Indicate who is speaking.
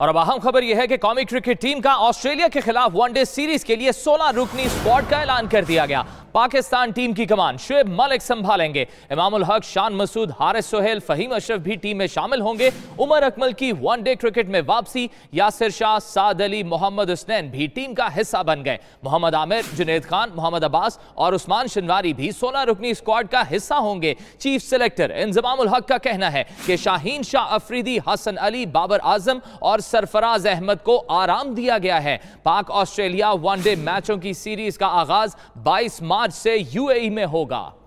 Speaker 1: और अब अहम खबर यह है कि कौमी क्रिकेट टीम का ऑस्ट्रेलिया के खिलाफ वनडे सीरीज के लिए 16 रुकनी स्पॉट का ऐलान कर दिया गया पाकिस्तान टीम की कमान शुएब मलिक संभालेंगे इमामुल हक शान मसूद हारिस सोहेल फहीम अशरफ भी टीम में शामिल होंगे उमर अकमल की वनडे क्रिकेट में वापसी यासिर शाह साद अली मोहम्मद हुसनैन भी टीम का हिस्सा बन गए मोहम्मद आमिर जुनेद खान मोहम्मद अब्बास और उस्मान शनवारी भी सोलह रुकनी स्क्वाड का हिस्सा होंगे चीफ सेलेक्टर इंजमामुल हक का कहना है कि शाहीन शाह अफरीदी हसन अली बाबर आजम और सरफराज अहमद को आराम दिया गया है पाक ऑस्ट्रेलिया वनडे मैचों की सीरीज का आगाज 22 मार्च आज से यूएई में होगा